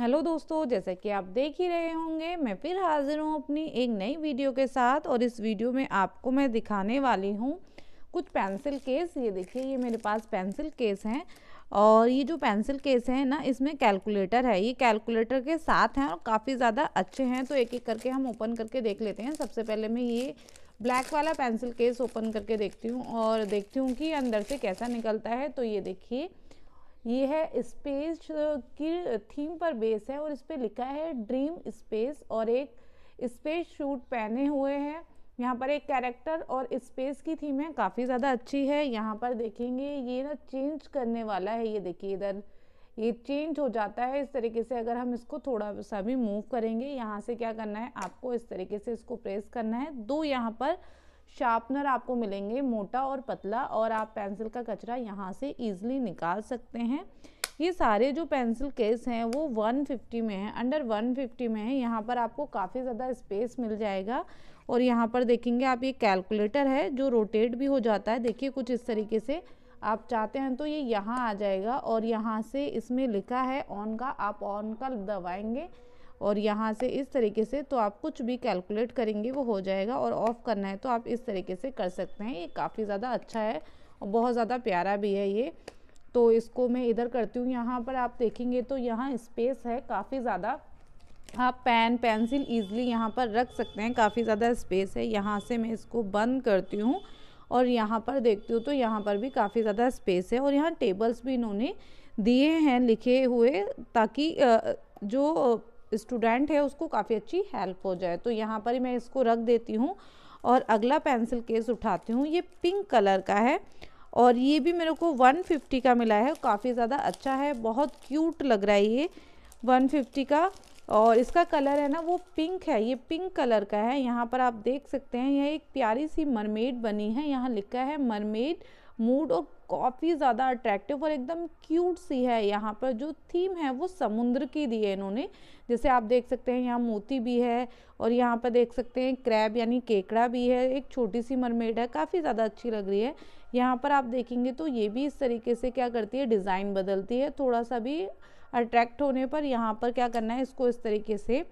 hello दोस्तों जैसे कि आप देख ही रहे होंगे मैं फिर हाजिर हूँ अपनी एक नई वीडियो के साथ और इस वीडियो में आपको मैं दिखाने वाली हूँ कुछ पेंसिल केस ये देखिए ये मेरे पास पेंसिल केस हैं और ये जो पेंसिल केस हैं ना इसमें कैलकुलेटर है ये कैलकुलेटर के साथ हैं और काफ़ी ज़्यादा अच्छे हैं तो एक एक करके हम ओपन करके देख लेते हैं सबसे पहले मैं ये ब्लैक वाला पेंसिल केस ओपन करके देखती हूँ और देखती हूँ कि अंदर से कैसा निकलता है तो ये देखिए ये है स्पेस की थीम पर बेस है और इस पर लिखा है ड्रीम स्पेस और एक स्पेस शूट पहने हुए हैं यहाँ पर एक कैरेक्टर और स्पेस की थीम है काफ़ी ज़्यादा अच्छी है यहाँ पर देखेंगे ये ना चेंज करने वाला है ये देखिए इधर ये चेंज हो जाता है इस तरीके से अगर हम इसको थोड़ा सा भी मूव करेंगे यहाँ से क्या करना है आपको इस तरीके से इसको प्रेस करना है दो यहाँ पर शार्पनर आपको मिलेंगे मोटा और पतला और आप पेंसिल का कचरा यहाँ से ईजिली निकाल सकते हैं ये सारे जो पेंसिल केस हैं वो 150 में हैं अंडर 150 में हैं यहाँ पर आपको काफ़ी ज़्यादा स्पेस मिल जाएगा और यहाँ पर देखेंगे आप ये कैलकुलेटर है जो रोटेट भी हो जाता है देखिए कुछ इस तरीके से आप चाहते हैं तो ये यहाँ आ जाएगा और यहाँ से इसमें लिखा है ऑन का आप ऑन का दबाएंगे और यहाँ से इस तरीके से तो आप कुछ भी कैलकुलेट करेंगे वो हो जाएगा और ऑफ़ करना है तो आप इस तरीके से कर सकते हैं ये काफ़ी ज़्यादा अच्छा है और बहुत ज़्यादा प्यारा भी है ये तो इसको मैं इधर करती हूँ यहाँ पर आप देखेंगे तो यहाँ स्पेस है काफ़ी ज़्यादा आप पेन पेंसिल ईज़िली यहाँ पर रख सकते हैं काफ़ी ज़्यादा स्पेस है यहाँ से मैं इसको बंद करती हूँ और यहाँ पर देखती हूँ तो यहाँ पर भी काफ़ी ज़्यादा स्पेस है और यहाँ टेबल्स भी इन्होंने दिए हैं लिखे हुए ताकि जो स्टूडेंट है उसको काफ़ी अच्छी हेल्प हो जाए तो यहाँ पर ही मैं इसको रख देती हूँ और अगला पेंसिल केस उठाती हूँ ये पिंक कलर का है और ये भी मेरे को 150 का मिला है काफ़ी ज़्यादा अच्छा है बहुत क्यूट लग रहा है ये 150 का और इसका कलर है ना वो पिंक है ये पिंक कलर का है यहाँ पर आप देख सकते हैं यह एक प्यारी सी मरमेड बनी है यहाँ लिखा है मरमेड मूड और काफ़ी ज़्यादा अट्रैक्टिव और एकदम क्यूट सी है यहाँ पर जो थीम है वो समुद्र की दी है इन्होंने जैसे आप देख सकते हैं यहाँ मोती भी है और यहाँ पर देख सकते हैं क्रैब यानी केकड़ा भी है एक छोटी सी मरमेड है काफ़ी ज़्यादा अच्छी लग रही है यहाँ पर आप देखेंगे तो ये भी इस तरीके से क्या करती है डिज़ाइन बदलती है थोड़ा सा भी अट्रैक्ट होने पर यहाँ पर क्या करना है इसको इस तरीके से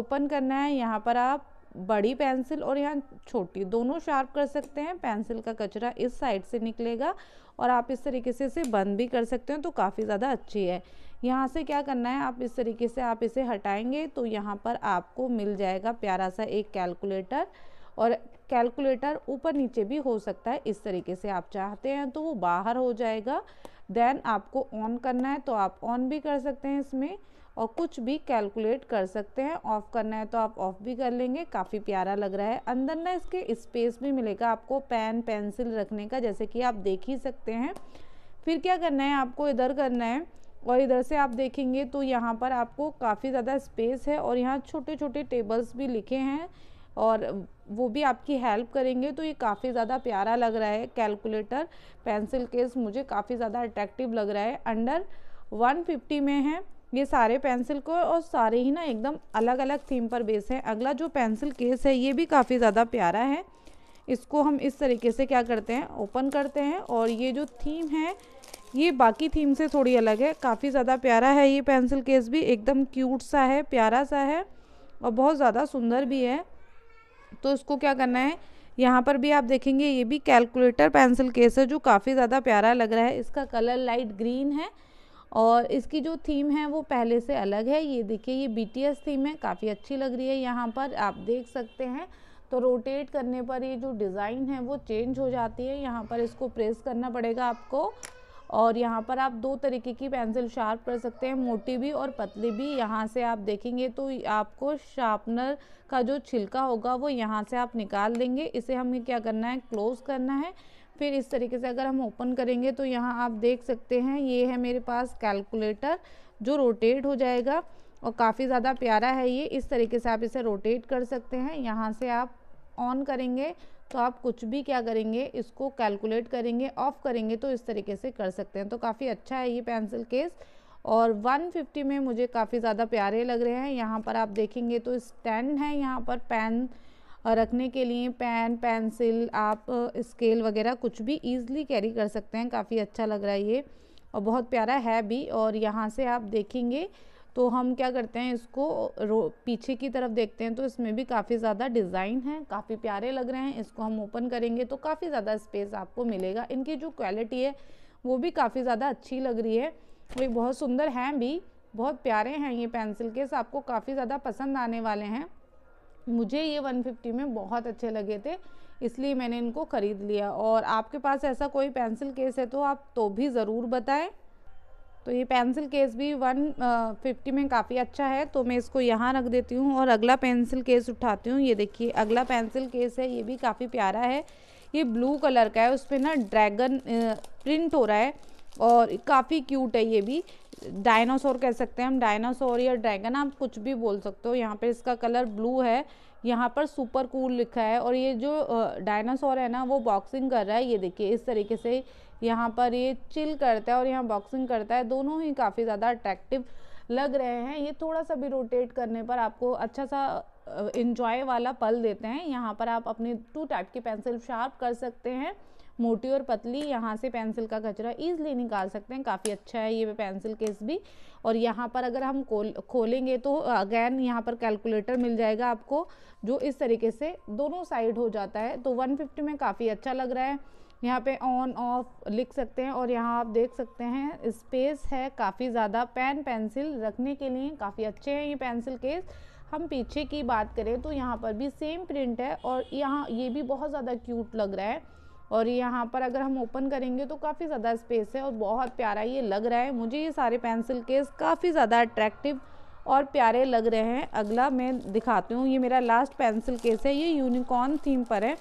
ओपन करना है यहाँ पर आप बड़ी पेंसिल और यहाँ छोटी दोनों शार्प कर सकते हैं पेंसिल का कचरा इस साइड से निकलेगा और आप इस तरीके से इसे बंद भी कर सकते हैं तो काफ़ी ज़्यादा अच्छी है यहाँ से क्या करना है आप इस तरीके से आप इसे हटाएंगे तो यहाँ पर आपको मिल जाएगा प्यारा सा एक कैलकुलेटर और कैलकुलेटर ऊपर नीचे भी हो सकता है इस तरीके से आप चाहते हैं तो वो बाहर हो जाएगा देन आपको ऑन करना है तो आप ऑन भी कर सकते हैं इसमें और कुछ भी कैलकुलेट कर सकते हैं ऑफ़ करना है तो आप ऑफ़ भी कर लेंगे काफ़ी प्यारा लग रहा है अंदर ना इसके स्पेस भी मिलेगा आपको पेन पेंसिल रखने का जैसे कि आप देख ही सकते हैं फिर क्या करना है आपको इधर करना है और इधर से आप देखेंगे तो यहाँ पर आपको काफ़ी ज़्यादा स्पेस है और यहाँ छोटे छोटे टेबल्स भी लिखे हैं और वो भी आपकी हेल्प करेंगे तो ये काफ़ी ज़्यादा प्यारा लग रहा है कैलकुलेटर पेंसिल केस मुझे काफ़ी ज़्यादा अट्रैक्टिव लग रहा है अंडर 150 में है ये सारे पेंसिल को और सारे ही ना एकदम अलग अलग थीम पर बेस हैं अगला जो पेंसिल केस है ये भी काफ़ी ज़्यादा प्यारा है इसको हम इस तरीके से क्या करते हैं ओपन करते हैं और ये जो थीम है ये बाकी थीम से थोड़ी अलग है काफ़ी ज़्यादा प्यारा है ये पेंसिल केस भी एकदम क्यूट सा है प्यारा सा है और बहुत ज़्यादा सुंदर भी है तो इसको क्या करना है यहाँ पर भी आप देखेंगे ये भी कैलकुलेटर पेंसिल केस है जो काफ़ी ज़्यादा प्यारा लग रहा है इसका कलर लाइट ग्रीन है और इसकी जो थीम है वो पहले से अलग है ये देखिए ये बीटीएस थीम है काफ़ी अच्छी लग रही है यहाँ पर आप देख सकते हैं तो रोटेट करने पर ये जो डिज़ाइन है वो चेंज हो जाती है यहाँ पर इसको प्रेस करना पड़ेगा आपको और यहाँ पर आप दो तरीके की पेंसिल शार्प कर सकते हैं मोटी भी और पतली भी यहाँ से आप देखेंगे तो आपको शार्पनर का जो छिलका होगा वो यहाँ से आप निकाल देंगे इसे हमें क्या करना है क्लोज़ करना है फिर इस तरीके से अगर हम ओपन करेंगे तो यहाँ आप देख सकते हैं ये है मेरे पास कैलकुलेटर जो रोटेट हो जाएगा और काफ़ी ज़्यादा प्यारा है ये इस तरीके से आप इसे रोटेट कर सकते हैं यहाँ से आप ऑन करेंगे तो आप कुछ भी क्या करेंगे इसको कैलकुलेट करेंगे ऑफ़ करेंगे तो इस तरीके से कर सकते हैं तो काफ़ी अच्छा है ये पेंसिल केस और 150 में मुझे काफ़ी ज़्यादा प्यारे लग रहे हैं यहाँ पर आप देखेंगे तो स्टैंड है यहाँ पर पेन रखने के लिए पेन पेंसिल आप स्केल वगैरह कुछ भी ईजली कैरी कर सकते हैं काफ़ी अच्छा लग रहा है ये और बहुत प्यारा है भी और यहाँ से आप देखेंगे तो हम क्या करते हैं इसको रो पीछे की तरफ देखते हैं तो इसमें भी काफ़ी ज़्यादा डिज़ाइन है काफ़ी प्यारे लग रहे हैं इसको हम ओपन करेंगे तो काफ़ी ज़्यादा स्पेस आपको मिलेगा इनकी जो क्वालिटी है वो भी काफ़ी ज़्यादा अच्छी लग रही है वे बहुत सुंदर हैं भी बहुत प्यारे हैं ये पेंसिल केस आपको काफ़ी ज़्यादा पसंद आने वाले हैं मुझे ये 150 में बहुत अच्छे लगे थे इसलिए मैंने इनको ख़रीद लिया और आपके पास ऐसा कोई पेंसिल केस है तो आप तो भी ज़रूर बताएं तो ये पेंसिल केस भी वन फिफ्टी में काफ़ी अच्छा है तो मैं इसको यहाँ रख देती हूँ और अगला पेंसिल केस उठाती हूँ ये देखिए अगला पेंसिल केस है ये भी काफ़ी प्यारा है ये ब्लू कलर का है उस पर ना ड्रैगन प्रिंट हो रहा है और काफ़ी क्यूट है ये भी डायनासोर कह सकते हैं हम डायनासोर या ड्रैगन आप कुछ भी बोल सकते हो यहाँ पर इसका कलर ब्लू है यहाँ पर सुपर कूल लिखा है और ये जो डायनासोर है ना वो बॉक्सिंग कर रहा है ये देखिए इस तरीके से यहाँ पर ये चिल करता है और यहाँ बॉक्सिंग करता है दोनों ही काफ़ी ज़्यादा अट्रैक्टिव लग रहे हैं ये थोड़ा सा भी रोटेट करने पर आपको अच्छा सा इंजॉय वाला पल देते हैं यहाँ पर आप अपने टू टाइप की पेंसिल शार्प कर सकते हैं मोटी और पतली यहाँ से पेंसिल का कचरा ईजिली निकाल सकते हैं काफ़ी अच्छा है ये पेंसिल केस भी और यहाँ पर अगर हम खोल खोलेंगे तो अगेन यहाँ पर कैलकुलेटर मिल जाएगा आपको जो इस तरीके से दोनों साइड हो जाता है तो 150 में काफ़ी अच्छा लग रहा है यहाँ पे ऑन ऑफ लिख सकते हैं और यहाँ आप देख सकते हैं स्पेस है काफ़ी ज़्यादा पेन पेंसिल रखने के लिए काफ़ी अच्छे हैं ये पेंसिल केस हम पीछे की बात करें तो यहाँ पर भी सेम प्रिंट है और यहाँ ये भी बहुत ज़्यादा क्यूट लग रहा है और यहाँ पर अगर हम ओपन करेंगे तो काफ़ी ज़्यादा स्पेस है और बहुत प्यारा ये लग रहा है मुझे ये सारे पेंसिल केस काफ़ी ज़्यादा अट्रैक्टिव और प्यारे लग रहे हैं अगला मैं दिखाती हूँ ये मेरा लास्ट पेंसिल केस है ये यूनिकॉर्न थीम पर है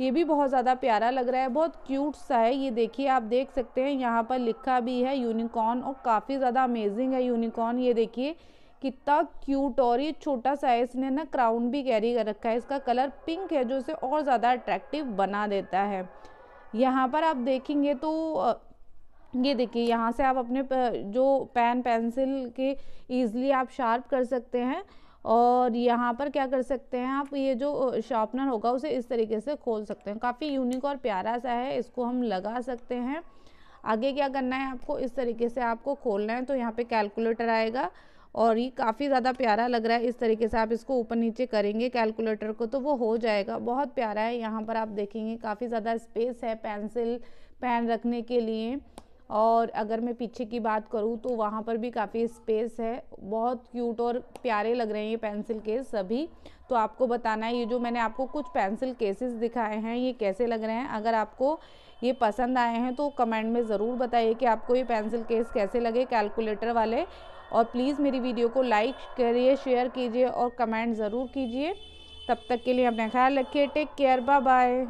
ये भी बहुत ज़्यादा प्यारा लग रहा है बहुत क्यूट सा है ये देखिए आप देख सकते हैं यहाँ पर लिखा भी है यूनिकॉर्न और काफ़ी ज़्यादा अमेजिंग है यूनिकॉर्न ये देखिए कितना क्यूट और ये छोटा सा है इसने ना क्राउन भी कैरी कर रखा है इसका कलर पिंक है जो इसे और ज़्यादा अट्रैक्टिव बना देता है यहाँ पर आप देखेंगे तो ये देखिए यहाँ से आप अपने जो पेन पेंसिल के ईज़िली आप शार्प कर सकते हैं और यहाँ पर क्या कर सकते हैं आप ये जो शार्पनर होगा उसे इस तरीके से खोल सकते हैं काफ़ी यूनिक और प्यारा सा है इसको हम लगा सकते हैं आगे क्या करना है आपको इस तरीके से आपको खोलना है तो यहाँ पे कैलकुलेटर आएगा और ये काफ़ी ज़्यादा प्यारा लग रहा है इस तरीके से आप इसको ऊपर नीचे करेंगे कैलकुलेटर को तो वो हो जाएगा बहुत प्यारा है यहाँ पर आप देखेंगे काफ़ी ज़्यादा स्पेस है पेंसिल पेन रखने के लिए और अगर मैं पीछे की बात करूँ तो वहाँ पर भी काफ़ी स्पेस है बहुत क्यूट और प्यारे लग रहे हैं ये पेंसिल केस सभी तो आपको बताना है ये जो मैंने आपको कुछ पेंसिल केसेस दिखाए हैं ये कैसे लग रहे हैं अगर आपको ये पसंद आए हैं तो कमेंट में ज़रूर बताइए कि आपको ये पेंसिल केस कैसे लगे कैलकुलेटर वाले और प्लीज़ मेरी वीडियो को लाइक करिए शेयर कीजिए और कमेंट ज़रूर कीजिए तब तक के लिए अपना ख्याल रखिए टेक केयर बाय बाय